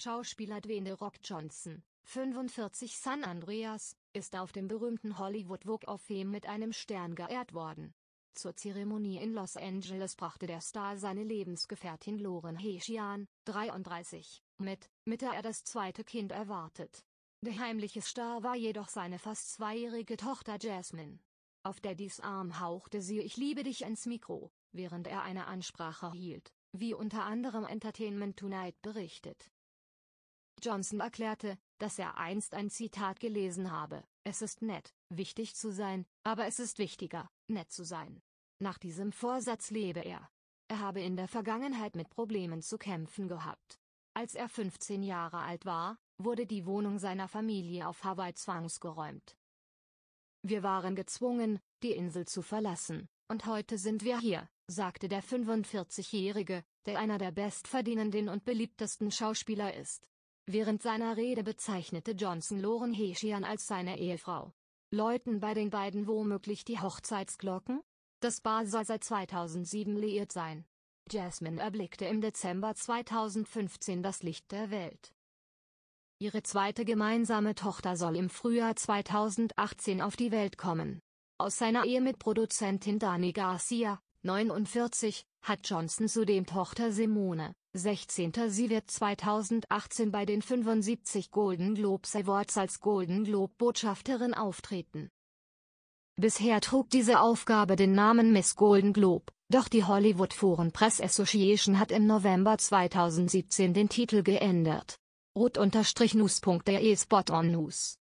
Schauspieler Dwayne Rock Johnson, 45 San Andreas, ist auf dem berühmten Hollywood Walk of Fame mit einem Stern geehrt worden. Zur Zeremonie in Los Angeles brachte der Star seine Lebensgefährtin Loren Heschian, 33, mit, mit der er das zweite Kind erwartet. Der heimliche Star war jedoch seine fast zweijährige Tochter Jasmine. Auf Daddys Arm hauchte sie Ich liebe dich ins Mikro, während er eine Ansprache hielt, wie unter anderem Entertainment Tonight berichtet. Johnson erklärte, dass er einst ein Zitat gelesen habe, es ist nett, wichtig zu sein, aber es ist wichtiger, nett zu sein. Nach diesem Vorsatz lebe er. Er habe in der Vergangenheit mit Problemen zu kämpfen gehabt. Als er 15 Jahre alt war, wurde die Wohnung seiner Familie auf Hawaii zwangsgeräumt. Wir waren gezwungen, die Insel zu verlassen, und heute sind wir hier, sagte der 45-Jährige, der einer der bestverdienenden und beliebtesten Schauspieler ist. Während seiner Rede bezeichnete Johnson Loren Heschian als seine Ehefrau. Läuten bei den beiden womöglich die Hochzeitsglocken? Das Paar soll seit 2007 liiert sein. Jasmine erblickte im Dezember 2015 das Licht der Welt. Ihre zweite gemeinsame Tochter soll im Frühjahr 2018 auf die Welt kommen. Aus seiner Ehe mit Produzentin Dani Garcia, 49, hat Johnson zudem Tochter Simone, 16. Sie wird 2018 bei den 75 Golden Globes Awards als Golden Globe Botschafterin auftreten. Bisher trug diese Aufgabe den Namen Miss Golden Globe, doch die Hollywood Foreign Press Association hat im November 2017 den Titel geändert. Rot-news.de e Spot on News